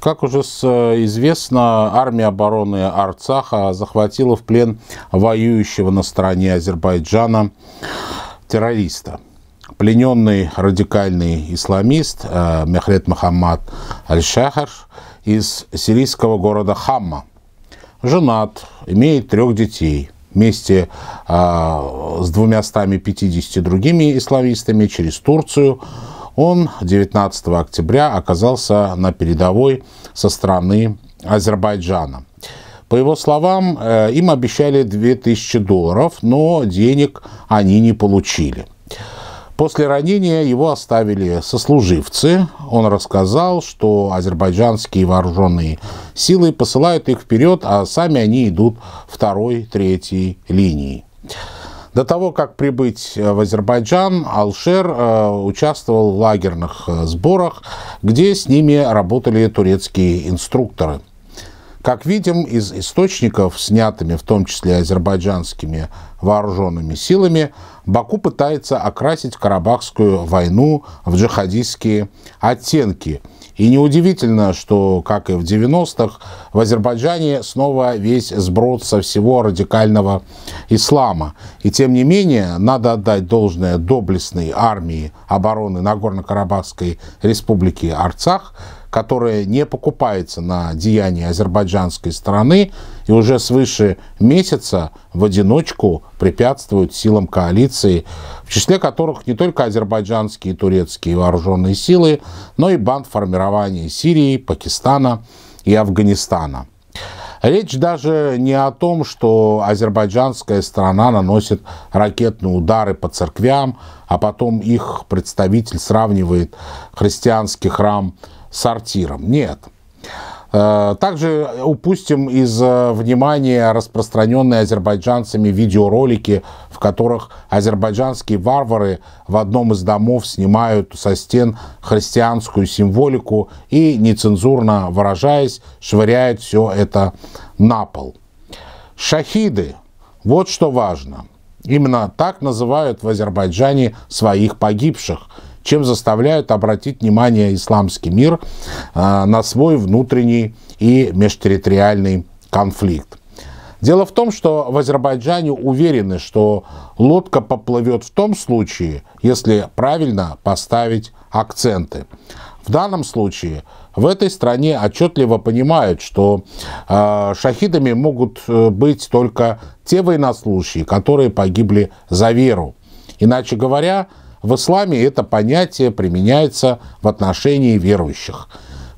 Как уже э, известно, армия обороны Арцаха захватила в плен воюющего на стороне Азербайджана террориста. Плененный радикальный исламист э, Мехред Мухаммад Аль-Шахар из сирийского города Хамма. Женат, имеет трех детей – вместе а, с 250 другими исламистами через Турцию он 19 октября оказался на передовой со стороны Азербайджана. По его словам, э, им обещали 2000 долларов, но денег они не получили. После ранения его оставили сослуживцы. Он рассказал, что азербайджанские вооруженные силы посылают их вперед, а сами они идут второй, третьей линии. До того, как прибыть э, в Азербайджан, Алшер э, участвовал в лагерных э, сборах, где с ними работали турецкие инструкторы. Как видим из источников, снятыми в том числе азербайджанскими вооруженными силами, Баку пытается окрасить Карабахскую войну в джихадистские оттенки – и неудивительно, что, как и в 90-х, в Азербайджане снова весь сброд со всего радикального ислама. И тем не менее, надо отдать должное доблестной армии обороны Нагорно-Карабахской республики Арцах – которая не покупается на деяния азербайджанской страны и уже свыше месяца в одиночку препятствует силам коалиции, в числе которых не только азербайджанские и турецкие вооруженные силы, но и банд формирования Сирии, Пакистана и Афганистана. Речь даже не о том, что азербайджанская страна наносит ракетные удары по церквям, а потом их представитель сравнивает христианский храм сортиром. Нет. Э, также упустим из э, внимания распространенные азербайджанцами видеоролики, в которых азербайджанские варвары в одном из домов снимают со стен христианскую символику и, нецензурно выражаясь, швыряют все это на пол. Шахиды. Вот что важно. Именно так называют в Азербайджане своих погибших – чем заставляют обратить внимание исламский мир а, на свой внутренний и межтерриториальный конфликт. Дело в том, что в Азербайджане уверены, что лодка поплывет в том случае, если правильно поставить акценты. В данном случае в этой стране отчетливо понимают, что э, шахидами могут э, быть только те военнослужащие, которые погибли за веру. Иначе говоря, в исламе это понятие применяется в отношении верующих,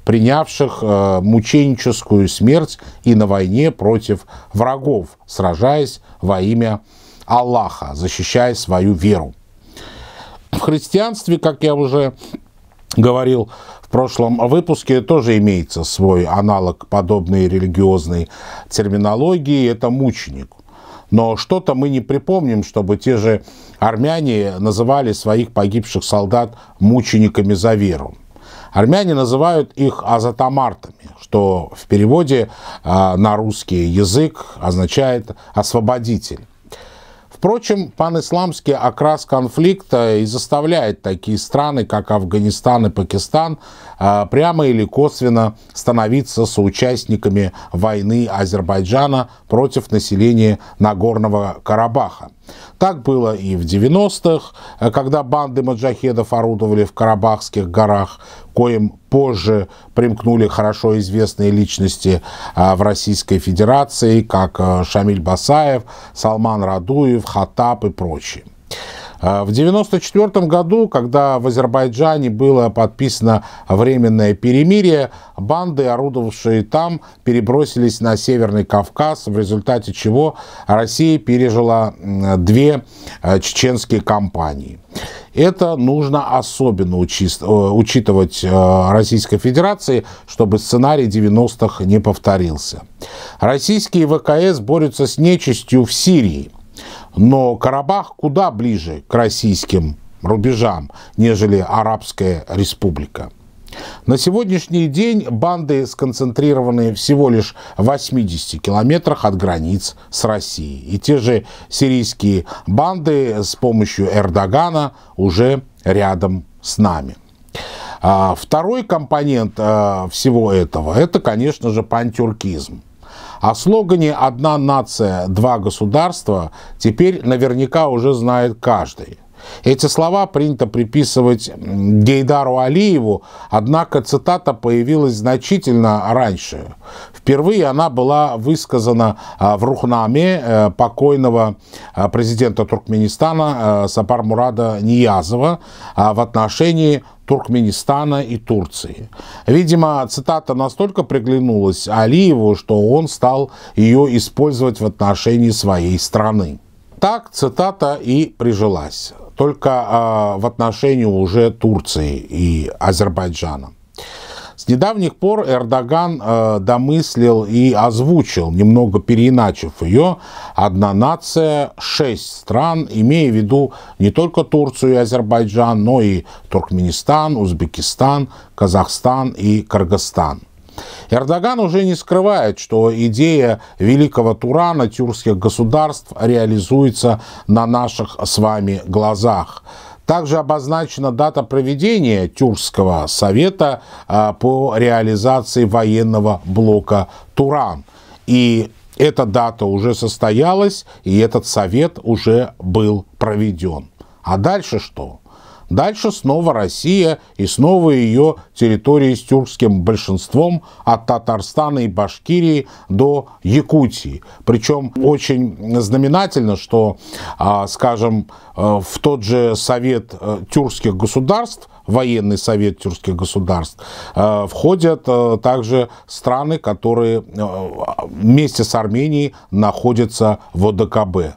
принявших э, мученическую смерть и на войне против врагов, сражаясь во имя Аллаха, защищая свою веру. В христианстве, как я уже говорил в прошлом выпуске, тоже имеется свой аналог подобной религиозной терминологии, это мученик но что-то мы не припомним, чтобы те же армяне называли своих погибших солдат мучениками за веру. Армяне называют их азатамартами, что в переводе а, на русский язык означает «освободитель». Впрочем, панисламский окрас конфликта и заставляет такие страны, как Афганистан и Пакистан, а, прямо или косвенно становиться соучастниками войны Азербайджана против населения Нагорного Карабаха. Так было и в 90-х, э, когда банды маджахедов орудовали в Карабахских горах, коим позже примкнули хорошо известные личности а, в Российской Федерации, как э, Шамиль Басаев, Салман Радуев, Хатап и прочие. А в 1994 году, когда в Азербайджане было подписано временное перемирие, банды, орудовавшие там, перебросились на Северный Кавказ, в результате чего Россия пережила две э, чеченские кампании. Это нужно особенно э, учитывать э, Российской Федерации, чтобы сценарий 90-х не повторился. Российские ВКС борются с нечистью в Сирии – но Карабах куда ближе к российским рубежам, нежели Арабская республика. На сегодняшний день банды сконцентрированы всего лишь в 80 километрах от границ с Россией. И те же сирийские банды с помощью Эрдогана уже рядом с нами. А второй компонент э, всего этого – это, конечно же, пантюркизм. О слогане «Одна нация, два государства» теперь наверняка уже знает каждый. Эти слова принято приписывать Гейдару Алиеву, однако цитата появилась значительно раньше. Впервые она была высказана а, в Рухнаме э, покойного а, президента Туркменистана э, Сапар Мурада Ниязова а, в отношении Туркменистана и Турции. Видимо, цитата настолько приглянулась Алиеву, что он стал ее использовать в отношении своей страны. Так цитата и прижилась только а, в отношении уже Турции и Азербайджана. С недавних пор Эрдоган э, домыслил и озвучил, немного переиначив ее, «Одна нация, шесть стран», имея в виду не только Турцию и Азербайджан, но и Туркменистан, Узбекистан, Казахстан и Кыргызстан – Эрдоган уже не скрывает, что идея великого Турана тюркских государств реализуется на наших с вами глазах. Также обозначена дата проведения Тюркского совета а, по реализации военного блока Туран. И эта дата уже состоялась, и этот совет уже был проведен. А дальше что? Дальше снова Россия и снова ее территории с тюркским большинством от Татарстана и Башкирии до Якутии. Причем очень знаменательно, что, а, скажем, э, в тот же Совет э, тюркских государств, военный совет тюркских государств, э, входят также страны, которые вместе с Арменией находятся в ОДКБ.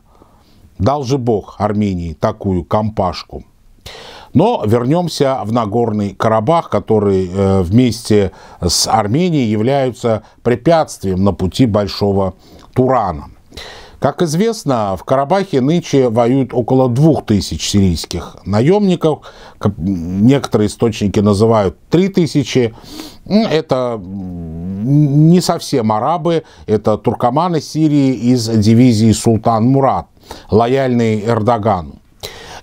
Дал же Бог Армении такую компашку. Но вернемся в Нагорный Карабах, который э, вместе с Арменией являются препятствием на пути Большого Турана. Как известно, в Карабахе нынче воюют около двух тысяч сирийских наемников. Некоторые источники называют три тысячи. Это не совсем арабы, это туркоманы Сирии из дивизии Султан Мурат, лояльные Эрдогану.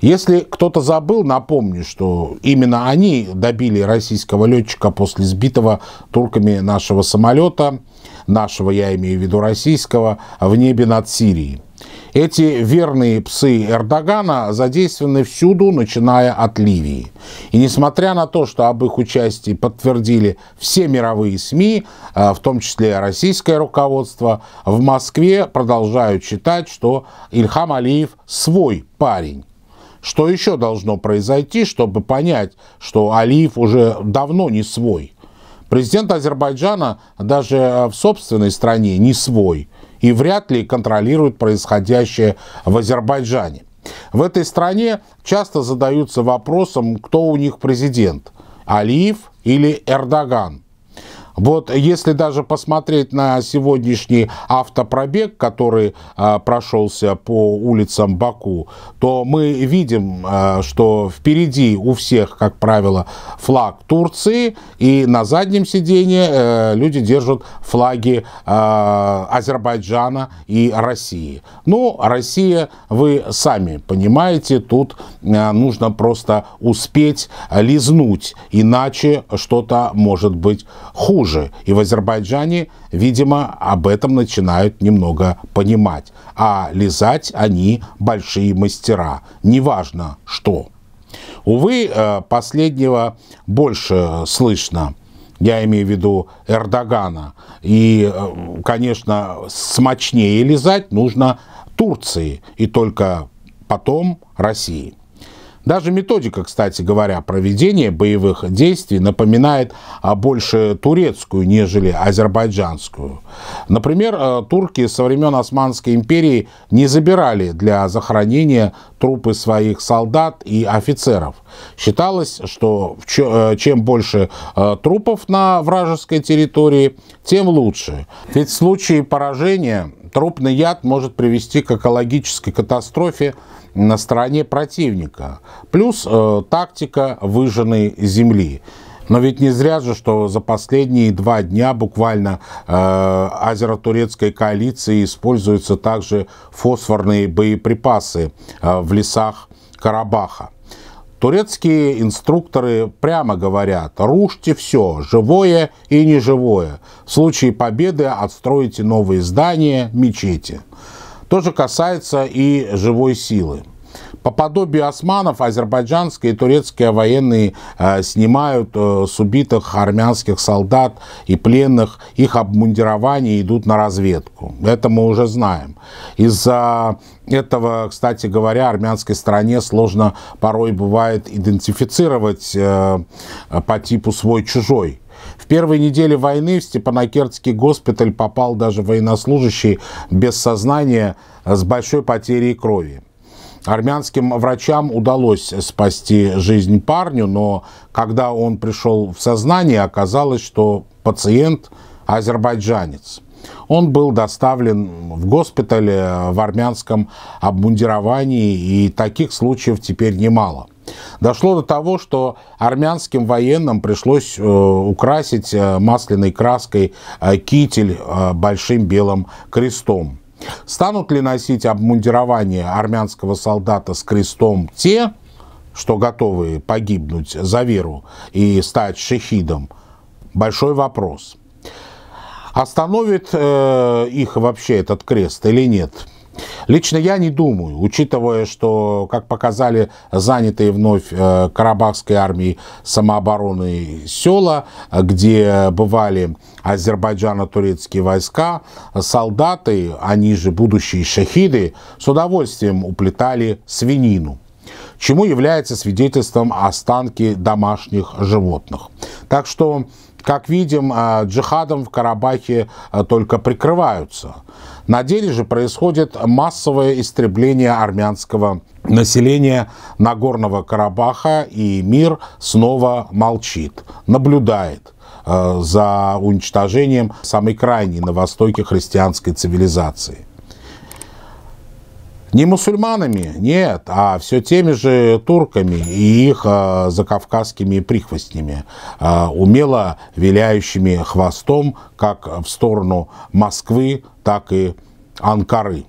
Если кто-то забыл, напомню, что именно они добили российского летчика после сбитого турками нашего самолета, нашего, я имею в виду российского, в небе над Сирией. Эти верные псы Эрдогана задействованы всюду, начиная от Ливии. И несмотря на то, что об их участии подтвердили все мировые СМИ, а, в том числе российское руководство, в Москве продолжают считать, что Ильхам Алиев свой парень. Что еще должно произойти, чтобы понять, что Алиев уже давно не свой? Президент Азербайджана даже э, в собственной стране не свой и вряд ли контролирует происходящее в Азербайджане. В этой стране часто задаются вопросом, кто у них президент – Алиев или Эрдоган. Вот если даже посмотреть на сегодняшний автопробег, который э, прошелся по улицам Баку, то мы видим, э, что впереди у всех, как правило, флаг Турции, и на заднем сиденье э, люди держат флаги э, Азербайджана и России. Ну, Россия, вы сами понимаете, тут э, нужно просто успеть лизнуть, иначе что-то может быть хуже хуже. И в Азербайджане, видимо, об этом начинают немного понимать. А лизать они большие мастера. Неважно что. Увы, э, последнего больше слышно я имею в виду Эрдогана. И, э, конечно, смачнее лизать нужно Турции и только потом России. Даже методика, кстати говоря, проведения боевых действий напоминает а, больше турецкую, нежели азербайджанскую. Например, а, турки со времен Османской империи не забирали для захоронения трупы своих солдат и офицеров. Считалось, что э, чем больше э, трупов на вражеской территории, тем лучше. Ведь в случае поражения трупный яд может привести к экологической катастрофе на стороне противника. Плюс э, тактика выжженной земли. Но ведь не зря же, что за последние два дня буквально э, азеротурецкой коалиции используются также фосфорные боеприпасы э, в лесах Карабаха. Турецкие инструкторы прямо говорят, рушьте все, живое и неживое. В случае победы отстроите новые здания, мечети. То же касается и живой силы. По подобию османов азербайджанские и турецкие военные э, снимают э, с убитых армянских солдат и пленных их обмундирование идут на разведку. Это мы уже знаем. Из-за этого, кстати говоря, армянской стране сложно порой бывает идентифицировать э, по типу свой-чужой. В первой неделе войны в Степанакертский госпиталь попал даже военнослужащий без сознания с большой потерей крови. Армянским врачам удалось спасти жизнь парню, но когда он пришел в сознание, оказалось, что пациент азербайджанец. Он был доставлен в госпитале в армянском обмундировании, и таких случаев теперь немало. Дошло до того, что армянским военным пришлось э, украсить э, масляной краской э, китель э, большим белым крестом. Станут ли носить обмундирование армянского солдата с крестом те, что готовы погибнуть за веру и стать шехидом? Большой вопрос. Остановит э, их вообще этот крест или нет? Лично я не думаю, учитывая, что, как показали занятые вновь э, карабахской армией самообороны села, где бывали азербайджано-турецкие войска, солдаты, они же будущие шахиды, с удовольствием уплетали свинину чему является свидетельством останки домашних животных. Так что как видим, э, джихадом в Карабахе э, только прикрываются. На деле же происходит массовое истребление армянского населения Нагорного Карабаха, и мир снова молчит, наблюдает э, за уничтожением самой крайней на востоке христианской цивилизации. Не мусульманами, нет, а все теми же турками и их а, закавказскими прихвостнями, а, умело виляющими хвостом как в сторону Москвы, так и Анкары.